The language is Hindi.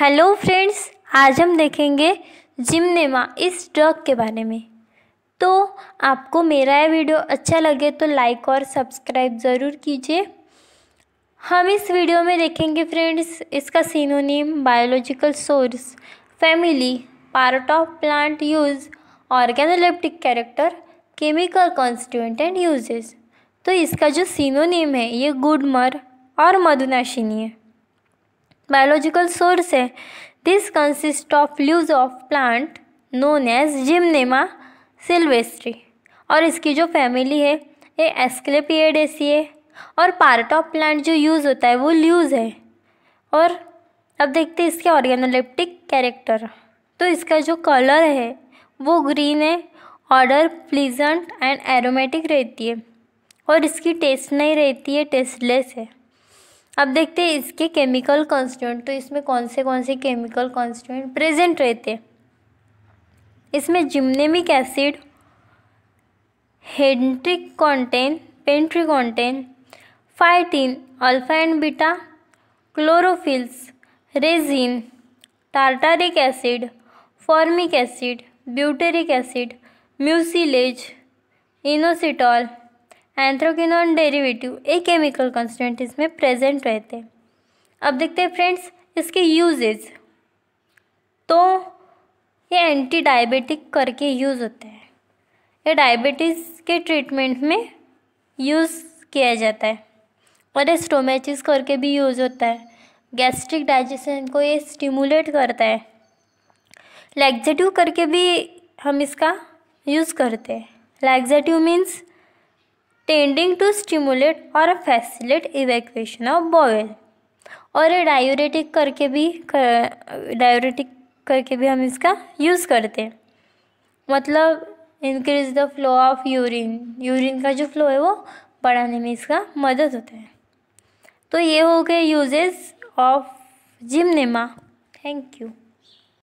हेलो फ्रेंड्स आज हम देखेंगे जिमनेमा इस ड्रग के बारे में तो आपको मेरा यह वीडियो अच्छा लगे तो लाइक और सब्सक्राइब ज़रूर कीजिए हम इस वीडियो में देखेंगे फ्रेंड्स इसका synonym biological source family part of plant use organoleptic character chemical constituent and uses तो इसका जो सीनोनिम है ये गुडमर और मधुनाशिनी है biological source है this consists of leaves of plant known as gymnema silvestri और इसकी जो फैमिली है ये एस्केलेपिएडेसी है और पार्ट ऑफ प्लांट जो यूज़ होता है वो ल्यूज है और अब देखते हैं इसके ऑर्गेनोलिप्टिक कैरेक्टर तो इसका जो कलर है वो ग्रीन है ऑर्डर प्लीजेंट एंड एरोमेटिक रहती है और इसकी टेस्ट नहीं रहती है टेस्टलेस है अब देखते हैं इसके केमिकल कॉन्स्टेंट तो इसमें कौन से कौन से केमिकल कॉन्स्टेंट प्रेजेंट रहते हैं इसमें gymnemic acid hentriacontane phytin alpha and beta chlorophylls resin tartaric acid formic acid butyric acid mucilage inositol anthraquinone derivative a chemical constant इसमें प्रेजेंट रहते हैं अब देखते हैं फ्रेंड्स इसके यूजेज तो ये एंटी डायबिटिक करके यूज़ होते हैं ये डायबिटीज़ के ट्रीटमेंट में यूज़ किया जाता है और ये स्टोमेचिस करके भी यूज़ होता है गैस्ट्रिक डाइजेशन को ये स्टिमुलेट करता है लैग्जेटिव करके भी हम इसका यूज़ करते हैं laxative means tending to stimulate और फैसिलेट evacuation ऑफ बॉयल और डायोरेटिक करके भी कर, डायोरेटिक करके भी हम इसका यूज़ करते हैं मतलब increase the flow of urine urine का जो फ्लो है वो बढ़ाने में इसका मदद होता है तो ये हो गए uses of Gymnema thank you